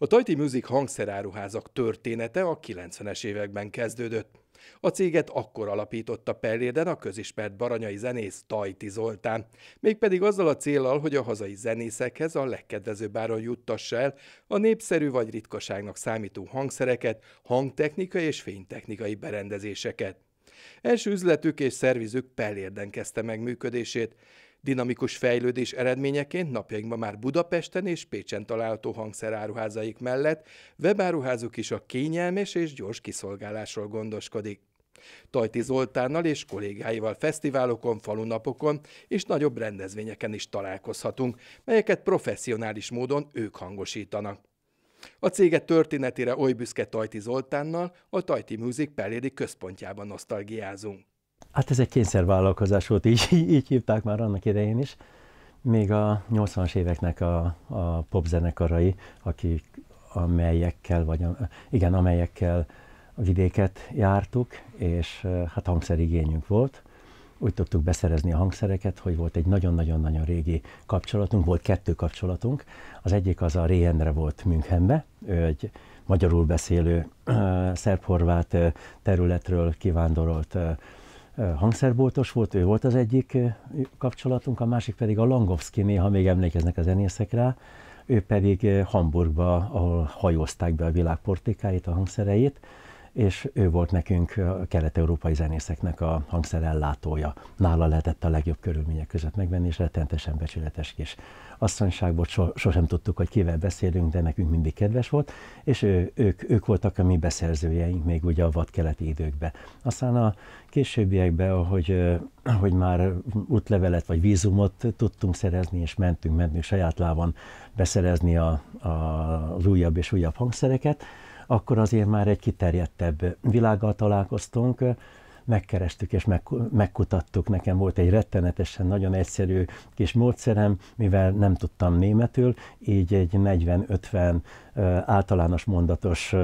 A Tajti Music hangszeráruházak története a 90-es években kezdődött. A céget akkor alapította Pelléden a közismert baranyai zenész Tajti Zoltán, mégpedig azzal a célral, hogy a hazai zenészekhez a legkedvezőbb áron juttassa el a népszerű vagy ritkaságnak számító hangszereket, hangtechnikai és fénytechnikai berendezéseket. Első üzletük és szervizük Pellérden kezdte meg működését. Dinamikus fejlődés eredményeként napjainkban már Budapesten és Pécsen található hangszeráruházaik mellett webáruházuk is a kényelmes és gyors kiszolgálásról gondoskodik. Tajti Zoltánnal és kollégáival fesztiválokon, falunapokon és nagyobb rendezvényeken is találkozhatunk, melyeket professzionális módon ők hangosítanak. A céget történetére oly büszke Tajti Zoltánnal a Tajti Music Pelédi központjában nosztalgiázunk. Hát ez egy kényszervállalkozás volt, így, így hívták már annak idején is. Még a 80-as éveknek a, a popzenekarai, akik, amelyekkel, vagy igen, amelyekkel a vidéket jártuk, és hát hangszerigényünk volt. Úgy tudtuk beszerezni a hangszereket, hogy volt egy nagyon-nagyon-nagyon régi kapcsolatunk, volt kettő kapcsolatunk. Az egyik az a Ré volt Münchenbe, ő egy magyarul beszélő szerb-horvát területről kivándorolt hangszerboltos volt, ő volt az egyik kapcsolatunk, a másik pedig a Langovszki, néha még emlékeznek a zenészek rá, ő pedig Hamburgba, ahol hajózták be a világportékáit, a hangszereit, és ő volt nekünk a kelet-európai zenészeknek a hangszerellátója. Nála lehetett a legjobb körülmények között megvenni, és rettentesen becsületes kis asszonyságból so, sosem tudtuk, hogy kivel beszélünk, de nekünk mindig kedves volt, és ő, ők, ők voltak a mi beszerzőjeink még ugye a vadkeleti időkben. Aztán a későbbiekben, ahogy hogy már útlevelet vagy vízumot tudtunk szerezni, és mentünk, mentünk saját lábon beszerezni a, a, az újabb és újabb hangszereket, akkor azért már egy kiterjedtebb világgal találkoztunk, megkerestük és meg, megkutattuk. Nekem volt egy rettenetesen nagyon egyszerű kis módszerem, mivel nem tudtam németül, így egy 40-50 általános mondatos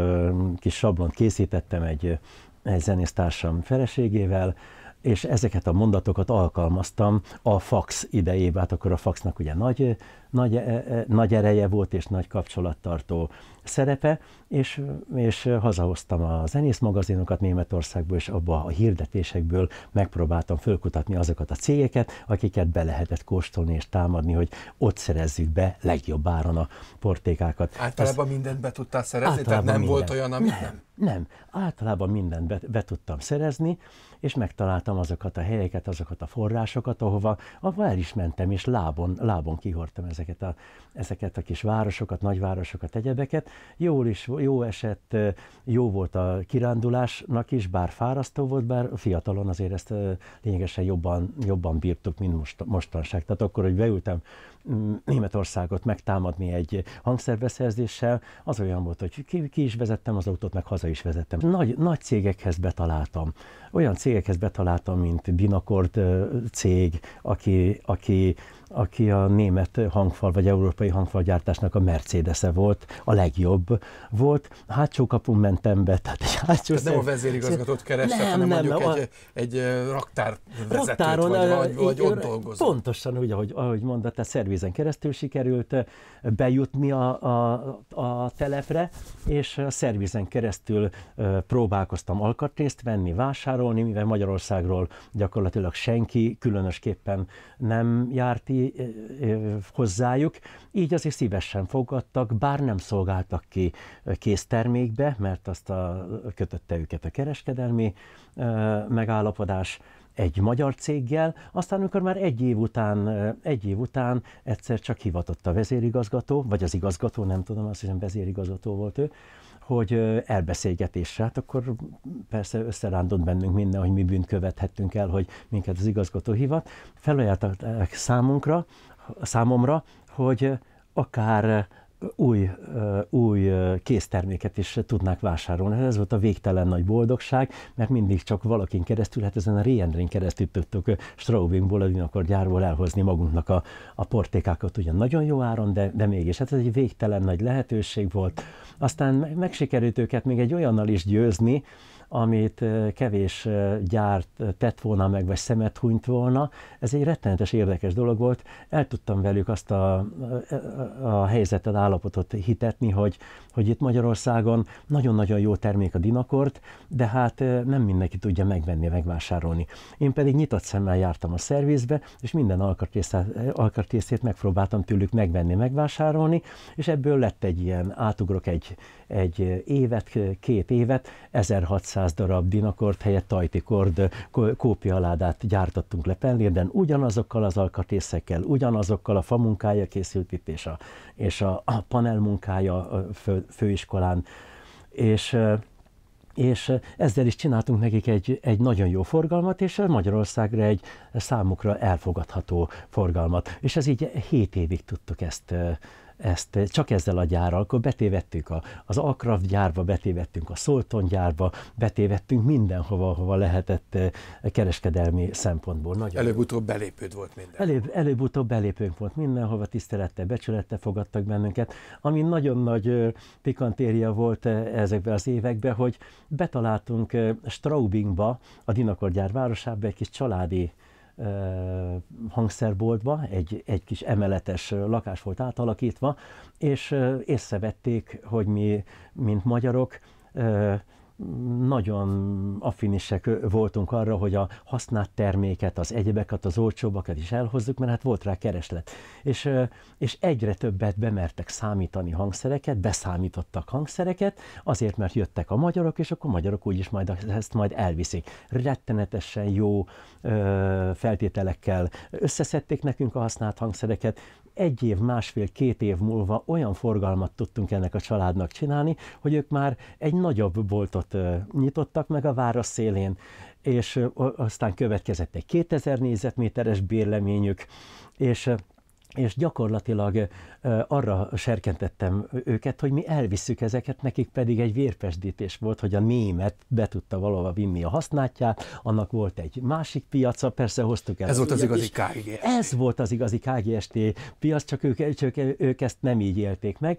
kis sablont készítettem egy, egy zenésztársam feleségével, és ezeket a mondatokat alkalmaztam a fax idejében, hát akkor a faxnak ugye nagy, nagy, e, e, nagy ereje volt, és nagy kapcsolattartó szerepe, és, és hazahoztam a zenész magazinokat Németországból, és abba a hirdetésekből megpróbáltam fölkutatni azokat a cégeket, akiket be lehetett kóstolni és támadni, hogy ott szerezzük be legjobb áron a portékákat. Általában Ez, mindent be tudtál szerezni, tehát nem minden. volt olyan, amit nem? Nem, általában mindent be, be tudtam szerezni, és megtaláltam azokat a helyeket, azokat a forrásokat, ahova, ahova el is mentem, és lábon, lábon kihordtam ezeket a, ezeket a kis városokat, nagyvárosokat, egyebeket. Jól is, jó esett, jó volt a kirándulásnak is, bár fárasztó volt, bár fiatalon azért ezt lényegesen jobban, jobban bírtuk, mint most, mostanság. Tehát akkor, hogy beültem mm, Németországot megtámadni egy hangszerbeszerzéssel, az olyan volt, hogy ki, ki is vezettem az autót, meg haza is vezettem. Nagy, nagy cégekhez betaláltam. Olyan cég cégekhez betaláltam, mint Binakort cég, aki, aki aki a német hangfal vagy európai hangfalgyártásnak a Mercedes-e volt, a legjobb volt. Hátsó kapun mentem be, tehát egy hátsó tehát nem a vezérigazgatót kerestek nem, hanem nem, mondjuk egy, a... egy, egy raktár raktáron, vagy, vagy, vagy ott dolgozott. Pontosan úgy, ahogy, ahogy mondta, a szervizen keresztül sikerült bejutni a, a, a telepre, és a szervizen keresztül próbálkoztam alkatrészt venni, vásárolni, mivel Magyarországról gyakorlatilag senki különösképpen nem járt illeti hozzájuk, így azért szívesen fogadtak, bár nem szolgáltak ki késztermékbe, mert azt a, kötötte őket a kereskedelmi megállapodás, egy magyar céggel, aztán amikor már egy év után, egy év után egyszer csak hivatott a vezérigazgató, vagy az igazgató, nem tudom, azt hiszem vezérigazgató volt ő, hogy elbeszélgetésre, hát akkor persze összerándott bennünk minden, hogy mi bűnt követhettünk el, hogy minket az igazgató hivat. Felajánlották számunkra, számomra, hogy akár új, új készterméket is tudnák vásárolni. Ez volt a végtelen nagy boldogság, mert mindig csak valakin keresztül, hát ezen a Riendrin keresztül tudtuk Straubingból, a gyárból elhozni magunknak a, a portékákat ugyan nagyon jó áron, de, de mégis. Hát ez egy végtelen nagy lehetőség volt. Aztán meg, őket még egy olyannal is győzni, amit kevés gyárt tett volna meg, vagy szemet hunyt volna. Ez egy rettenetes érdekes dolog volt. El tudtam velük azt a, a helyzetet, állapotot hitetni, hogy, hogy itt Magyarországon nagyon-nagyon jó termék a dinakort, de hát nem mindenki tudja megvenni, megvásárolni. Én pedig nyitott szemmel jártam a szervizbe, és minden alkartészét megpróbáltam tőlük megvenni, megvásárolni, és ebből lett egy ilyen, átugrok egy, egy évet, két évet, 1600 száz darab dinakort helyett tajtikord eh, kópialádát gyártottunk le Pellérden, ugyanazokkal az alkatrészekkel, ugyanazokkal a munkája készült itt, és a, és a, a panel munkája a fő, főiskolán, és eh, és eh, ezzel is csináltunk nekik egy, egy nagyon jó forgalmat, és Magyarországra egy számukra elfogadható forgalmat. És ez így 7 évig tudtuk ezt ezt eh, csak ezzel a gyárral, akkor betévettük a, az Akraft gyárba, betévettünk a Szolton gyárba, betévettünk mindenhova, hova lehetett eh, kereskedelmi szempontból. Nagyon Előbb-utóbb belépőd volt minden. Előbb, előbb-utóbb belépőnk volt mindenhova, tisztelettel, becsülettel fogadtak bennünket, ami nagyon nagy eh, pikantéria volt ezekben az években, hogy betaláltunk Straubingba, a Dinakor gyár városába egy kis családi hangszerboltba, egy, egy kis emeletes lakás volt átalakítva, és észrevették, hogy mi, mint magyarok, nagyon affinisek voltunk arra, hogy a használt terméket, az egyebeket, az olcsóbbakat is elhozzuk, mert hát volt rá kereslet. És, és egyre többet bemertek számítani hangszereket, beszámítottak hangszereket, azért, mert jöttek a magyarok, és akkor magyarok úgyis majd ezt majd elviszik. Rettenetesen jó feltételekkel összeszedték nekünk a használt hangszereket, egy év, másfél, két év múlva olyan forgalmat tudtunk ennek a családnak csinálni, hogy ők már egy nagyobb boltot nyitottak meg a város szélén, és aztán következett egy 2000 négyzetméteres bérleményük, és és gyakorlatilag arra serkentettem őket, hogy mi elvisszük ezeket, nekik pedig egy vérpesdítés volt, hogy a német be tudta valahova vinni a hasznátját, annak volt egy másik piaca, persze hoztuk el. Ez volt az igazi KGST. Ez volt az igazi KGST piac, csak ők, csak ők ezt nem így élték meg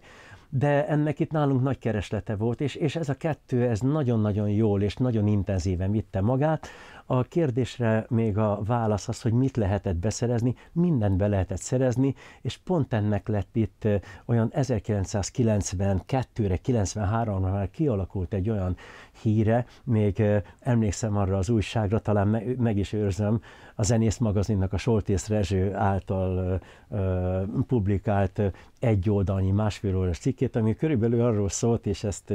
de ennek itt nálunk nagy kereslete volt, és, és ez a kettő, ez nagyon-nagyon jól és nagyon intenzíven vitte magát, a kérdésre még a válasz az, hogy mit lehetett beszerezni, mindent be lehetett szerezni, és pont ennek lett itt olyan 1992-re, 93-ra már kialakult egy olyan híre, még emlékszem arra az újságra, talán meg is őrzöm, a zenész magazinnak a Soltész Rezső által ö, publikált egy oldalnyi, másfél órás cikkét, ami körülbelül arról szólt, és ezt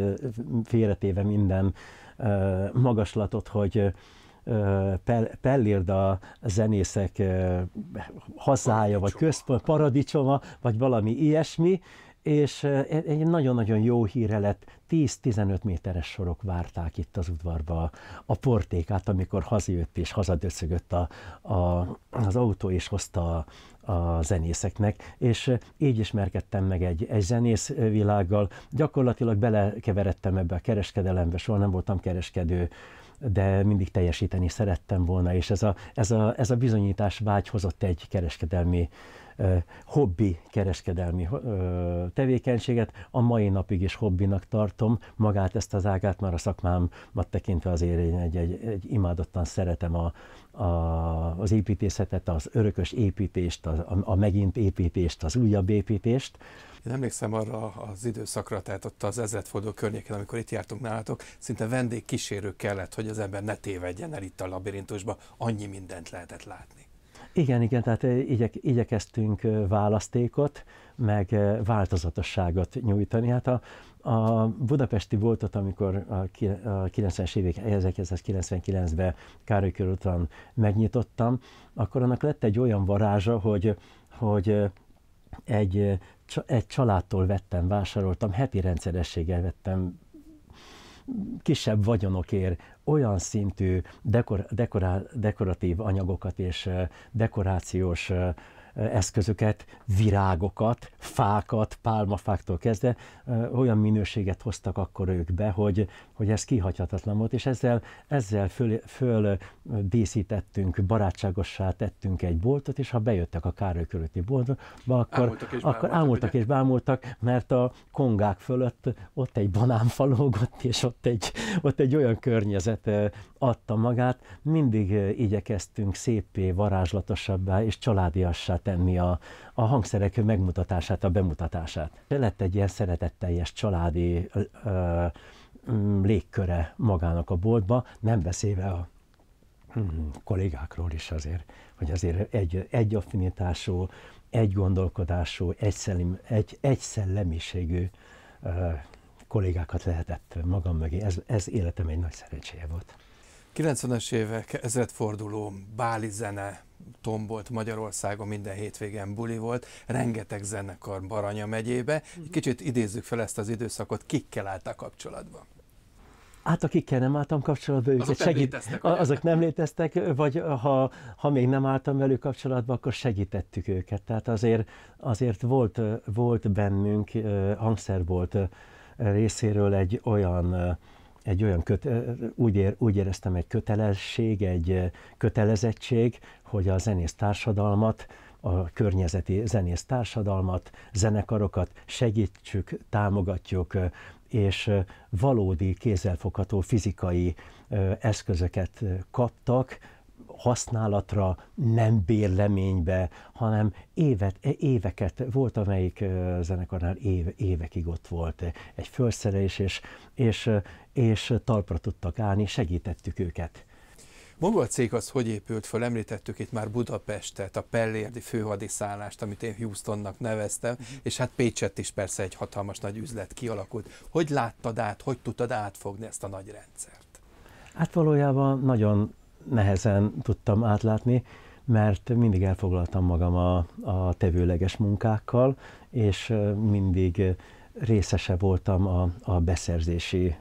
félretéve minden ö, magaslatot, hogy Pellirda zenészek hazája, vagy központ, paradicsoma, vagy valami ilyesmi, és egy nagyon-nagyon jó híre lett, 10-15 méteres sorok várták itt az udvarba a portékát, amikor hazajött és hazadöcögött a, a, az autó, és hozta a, a zenészeknek, és így ismerkedtem meg egy, egy zenész világgal, gyakorlatilag belekeveredtem ebbe a kereskedelembe, soha nem voltam kereskedő, de mindig teljesíteni szerettem volna, és ez a, ez a, ez a bizonyítás vágy hozott egy kereskedelmi hobbi kereskedelmi tevékenységet. A mai napig is hobbinak tartom magát ezt az ágát, már a szakmámat tekintve azért én egy, egy, egy imádottan szeretem a, a, az építészetet, az örökös építést, a, a megint építést, az újabb építést. Én emlékszem arra az időszakra, tehát ott az ezredforduló környéken, amikor itt jártunk nálatok, szinte vendégkísérő kellett, hogy az ember ne tévedjen el itt a labirintusba, annyi mindent lehetett látni. Igen, igen, tehát eh, igyek, igyekeztünk eh, választékot, meg eh, változatosságot nyújtani. Hát a, a budapesti boltot, amikor a 90-es évek, 1999-ben Károly körúton megnyitottam, akkor annak lett egy olyan varázsa, hogy, hogy egy, egy családtól vettem, vásároltam, heti rendszerességgel vettem kisebb vagyonokért olyan szintű dekor, dekorá, dekoratív anyagokat és dekorációs eszközöket, virágokat, fákat, pálmafáktól kezdve olyan minőséget hoztak akkor ők be, hogy hogy ez kihagyhatatlan volt, és ezzel, ezzel föl, föl díszítettünk, barátságossá tettünk egy boltot, és ha bejöttek a Károly körülti boltba, akkor ámultak és, akkor bámultak, ámultak és bámultak, mert a kongák fölött ott egy banánfalógott, és ott egy, ott egy olyan környezet adta magát. Mindig igyekeztünk szépé, varázslatosabbá és családiassá tenni a, a hangszerek megmutatását, a bemutatását. Lett egy ilyen szeretetteljes családi ö, Mm, légköre magának a boltba, nem beszélve a mm, kollégákról is azért, hogy azért egy, egy affinitású, egy gondolkodású, egy, szellem, egy, egy szellemiségű kollégákat lehetett magam mögé. Ez, ez életem egy nagy szerencséje volt. 90-es évek, ezredforduló, báli zene tombolt Magyarországon, minden hétvégen buli volt, rengeteg zenekar Baranya megyébe. Egy mhm. kicsit idézzük fel ezt az időszakot, kikkel álltál kapcsolatban? Hát akikkel nem álltam azok, őket nem, segít, léteztek, azok nem léteztek, vagy ha, ha még nem álltam velük kapcsolatban, akkor segítettük őket. Tehát azért, azért volt, volt bennünk volt részéről egy olyan egy olyan köte, úgy, ér, úgy éreztem egy kötelesség, egy kötelezettség, hogy a zenész társadalmat, a környezeti zenész társadalmat, zenekarokat segítsük, támogatjuk, és valódi kézzelfogható fizikai eszközöket kaptak, használatra, nem bérleménybe, hanem évet, e, éveket, volt amelyik zenekarnál éve, évekig ott volt egy felszerelés, és, és, és talpra tudtak állni, segítettük őket. Maga a cég az hogy épült föl? Említettük itt már Budapestet, a Pellérdi főhadiszállást, amit én Houstonnak neveztem, mhm. és hát Pécset is persze egy hatalmas nagy üzlet kialakult. Hogy láttad át, hogy tudtad átfogni ezt a nagy rendszert? Hát valójában nagyon nehezen tudtam átlátni, mert mindig elfoglaltam magam a, a tevőleges munkákkal, és mindig részese voltam a, a beszerzési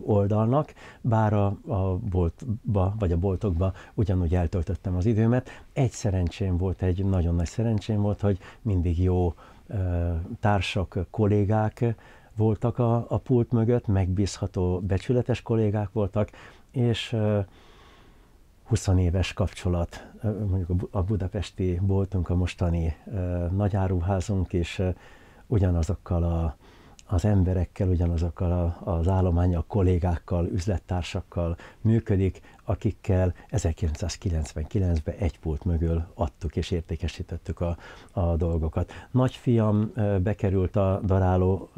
oldalnak, bár a, a boltba, vagy a boltokba ugyanúgy eltöltöttem az időmet. Egy szerencsém volt, egy nagyon nagy szerencsém volt, hogy mindig jó társak, kollégák voltak a, a pult mögött, megbízható, becsületes kollégák voltak, és 20 éves kapcsolat, mondjuk a budapesti boltunk, a mostani nagyáruházunk, és ugyanazokkal a, az emberekkel, ugyanazokkal a, az állománya kollégákkal, üzlettársakkal működik, akikkel 1999-ben egy pult mögül adtuk és értékesítettük a, a dolgokat. Nagyfiam bekerült a daráló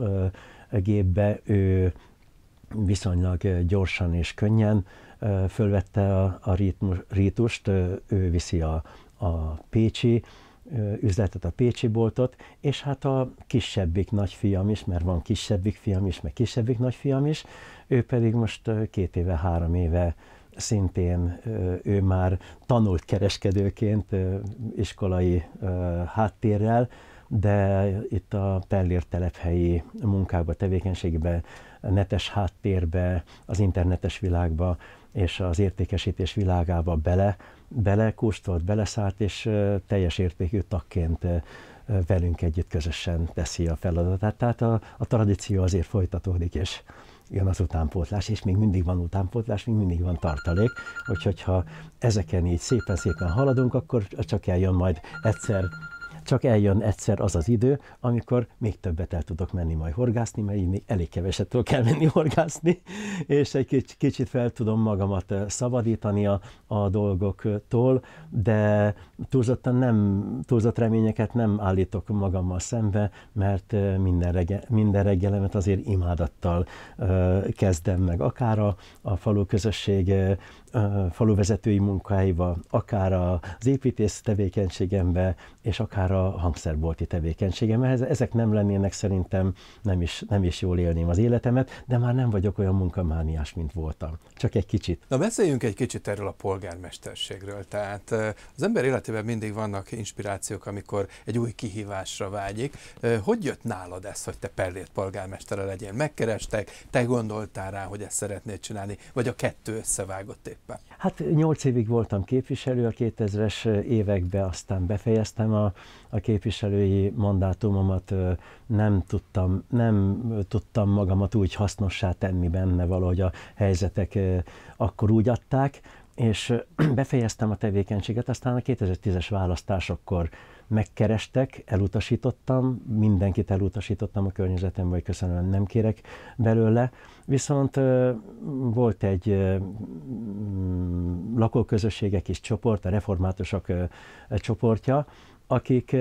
gépbe, ő viszonylag gyorsan és könnyen fölvette a, a ritmus, rítust, ő viszi a, a pécsi üzletet, a pécsi boltot, és hát a kisebbik nagyfiam is, mert van kisebbik fiam is, meg kisebbik nagyfiam is, ő pedig most két éve, három éve szintén ő már tanult kereskedőként iskolai háttérrel, de itt a Pellér telephelyi munkába, tevékenységbe, netes háttérbe, az internetes világba és az értékesítés világába bele, bele kóstolt, beleszállt, és teljes értékű tagként velünk együtt közösen teszi a feladatát. Tehát a, a tradíció azért folytatódik, és jön az utánpótlás, és még mindig van utánpótlás, még mindig van tartalék, úgyhogy ha ezeken így szépen-szépen haladunk, akkor csak eljön majd egyszer csak eljön egyszer az az idő, amikor még többet el tudok menni majd horgászni, mert így még elég keveset tudok elmenni horgászni, és egy kicsit fel tudom magamat eh, szabadítani a, a dolgoktól, de túlzottan nem, túlzott reményeket nem állítok magammal szembe, mert eh, minden, reggel, minden reggelemet azért imádattal eh, kezdem meg, akár a, a falu közösség faluvezetői munkáiba, akár az építész tevékenységembe, és akár a hangszerbolti tevékenységembe. Ezek nem lennének szerintem, nem is, nem is jól élném az életemet, de már nem vagyok olyan munkamániás, mint voltam. Csak egy kicsit. Na beszéljünk egy kicsit erről a polgármesterségről. Tehát az ember életében mindig vannak inspirációk, amikor egy új kihívásra vágyik. Hogy jött nálad ez, hogy te Pellét polgármestere legyél? Megkerestek, te gondoltál rá, hogy ezt szeretnéd csinálni, vagy a kettő összevágott épp? éppen? Hát nyolc évig voltam képviselő a 2000-es években, aztán befejeztem a, a képviselői mandátumomat, nem tudtam, nem tudtam magamat úgy hasznossá tenni benne, valahogy a helyzetek akkor úgy adták, és befejeztem a tevékenységet, aztán a 2010-es választásokkor megkerestek, elutasítottam, mindenkit elutasítottam a környezetem hogy köszönöm, nem kérek belőle. Viszont volt egy mm, lakóközösségek is csoport, a reformátusok csoportja, akik,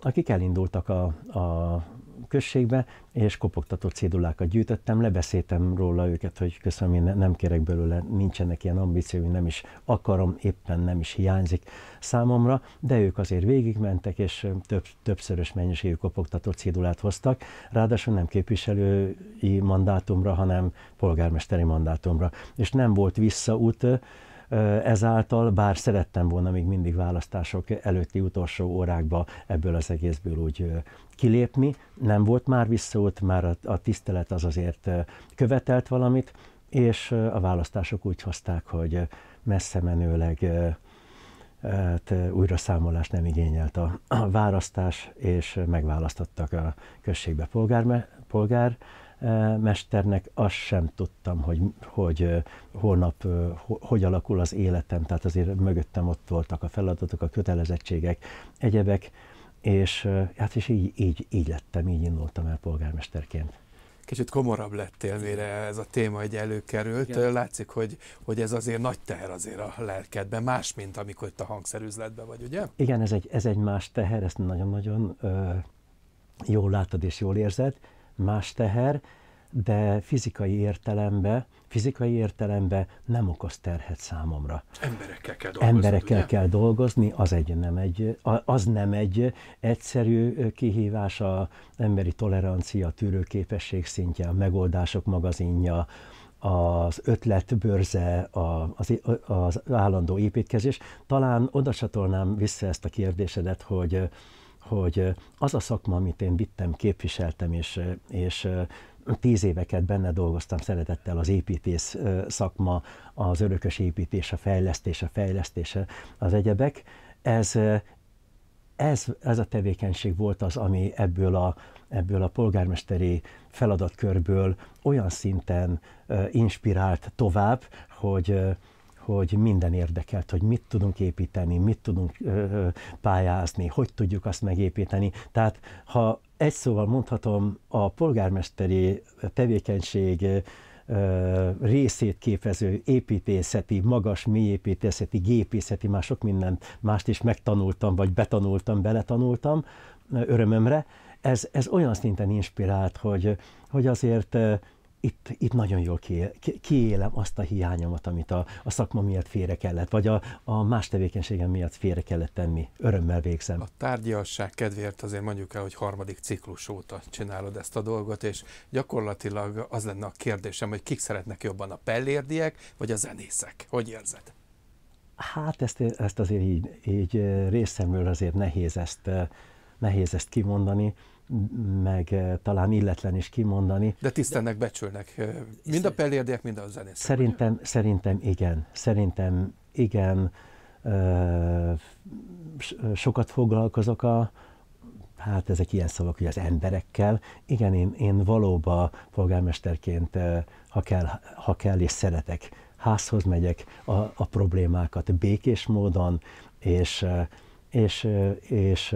akik elindultak a, a községbe, és kopogtató cédulákat gyűjtöttem, lebeszéltem róla őket, hogy köszönöm, én nem kérek belőle, nincsenek ilyen ambíció, nem is akarom, éppen nem is hiányzik számomra, de ők azért végigmentek, és több, többszörös mennyiségű kopogtató cédulát hoztak, ráadásul nem képviselői mandátumra, hanem polgármesteri mandátumra, és nem volt visszaút, ezáltal, bár szerettem volna még mindig választások előtti utolsó órákba ebből az egészből úgy kilépni, nem volt már visszaút, már a, tisztelet az azért követelt valamit, és a választások úgy hozták, hogy messze menőleg hát újra számolás nem igényelt a választás, és megválasztottak a községbe polgár, polgár Eh, mesternek, azt sem tudtam, hogy, hogy eh, holnap eh, hogy alakul az életem, tehát azért mögöttem ott voltak a feladatok, a kötelezettségek, egyebek, és hát és így, így, így lettem, így indultam el polgármesterként kicsit komorabb lettél, mire ez a téma egy előkerült. Igen. Látszik, hogy, hogy ez azért nagy teher azért a lelkedben, más, mint amikor itt a hangszerüzletben vagy, ugye? Igen, ez egy, ez egy más teher, ezt nagyon-nagyon ö, jól látod és jól érzed, más teher, de fizikai értelemben, fizikai értelembe nem okoz terhet számomra. Emberekkel kell dolgozni. Emberekkel ugye? kell dolgozni, az, egy, nem egy, az nem egy egyszerű kihívás a emberi tolerancia, tűrőképesség szintje, a megoldások magazinja, az ötletbörze, az, az állandó építkezés. Talán oda vissza ezt a kérdésedet, hogy hogy az a szakma, amit én vittem, képviseltem, és, és tíz éveket benne dolgoztam szeretettel az építész szakma, az örökös építés, a fejlesztés, a fejlesztése, az egyebek, ez, ez, ez a tevékenység volt az, ami ebből a, ebből a polgármesteri feladatkörből olyan szinten inspirált tovább, hogy hogy minden érdekelt, hogy mit tudunk építeni, mit tudunk ö, pályázni, hogy tudjuk azt megépíteni. Tehát ha egy szóval mondhatom, a polgármesteri tevékenység ö, részét képező építészeti, magas mélyépítészeti, gépészeti, már sok mindent mást is megtanultam, vagy betanultam, beletanultam örömömre. Ez, ez olyan szinten inspirált, hogy, hogy azért itt, itt nagyon jól kiélem azt a hiányomat, amit a, a szakma miatt félre kellett, vagy a, a más tevékenységem miatt félre kellett tenni. Örömmel végzem. A tárgyasság kedvéért azért mondjuk el, hogy harmadik ciklus óta csinálod ezt a dolgot, és gyakorlatilag az lenne a kérdésem, hogy kik szeretnek jobban, a pellérdiek, vagy a zenészek? Hogy érzed? Hát ezt, ezt azért így, így részemről azért nehéz ezt, nehéz ezt kimondani meg eh, talán illetlen is kimondani. De tisztelnek, becsülnek. Eh, mind a pellérdiek, mind a zenészek. Szerintem, szerintem igen. Szerintem igen. Eh, sokat foglalkozok a, hát ezek ilyen szavak, hogy az emberekkel. Igen, én, én valóban polgármesterként, ha kell, ha kell és szeretek, házhoz megyek a, a problémákat békés módon, és, és, és, és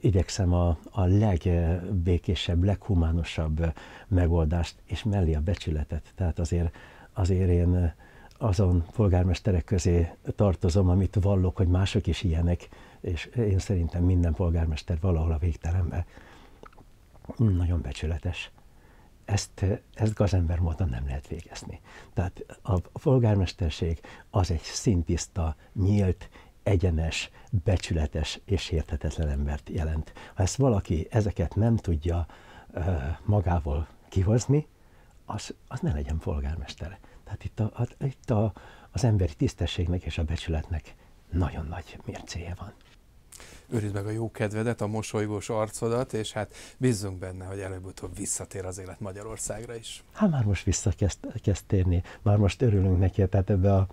igyekszem a, a legbékésebb, leghumánosabb megoldást, és mellé a becsületet. Tehát azért, azért én azon polgármesterek közé tartozom, amit vallok, hogy mások is ilyenek, és én szerintem minden polgármester valahol a végtelenben nagyon becsületes. Ezt, ezt gazember módon nem lehet végezni. Tehát a polgármesterség az egy szintiszta, nyílt egyenes, becsületes és érthetetlen embert jelent. Ha ezt valaki ezeket nem tudja magával kihozni, az, az ne legyen polgármestere. Tehát itt, a, a, itt a, az emberi tisztességnek és a becsületnek nagyon nagy mércéje van. Őrizd meg a jó kedvedet, a mosolygós arcodat, és hát bízzunk benne, hogy előbb-utóbb visszatér az élet Magyarországra is. Hát már most visszakezd térni, már most örülünk neki, tehát ebbe a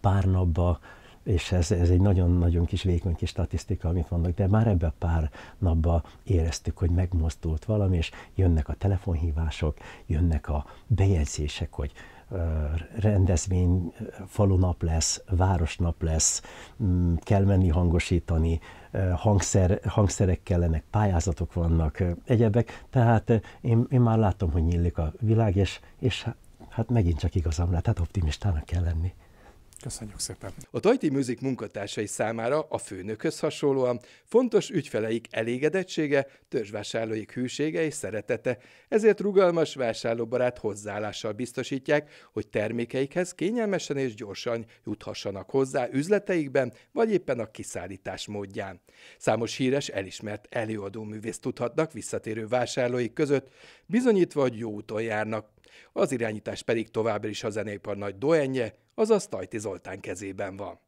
pár napba és ez, ez egy nagyon-nagyon kis vékony kis statisztika, amit mondok, de már ebbe a pár napba éreztük, hogy megmozdult valami, és jönnek a telefonhívások, jönnek a bejegyzések, hogy rendezvény, falunap lesz, városnap lesz, mm, kell menni hangosítani, hangszer, hangszerek kellenek, pályázatok vannak, egyebek. Tehát én, én már látom, hogy nyílik a világ, és, és hát megint csak igazam lehet, hát optimistának kell lenni. Köszönjük szépen. A Tajti Music munkatársai számára a főnökhöz hasonlóan fontos ügyfeleik elégedettsége, törzsvásárlóik hűsége és szeretete, ezért rugalmas vásárlóbarát hozzáállással biztosítják, hogy termékeikhez kényelmesen és gyorsan juthassanak hozzá üzleteikben, vagy éppen a kiszállítás módján. Számos híres, elismert előadó művész tudhatnak visszatérő vásárlóik között, bizonyítva, hogy jó úton járnak. Az irányítás pedig továbbra is a zenéipar nagy doenje, azaz Tajti Zoltán kezében van.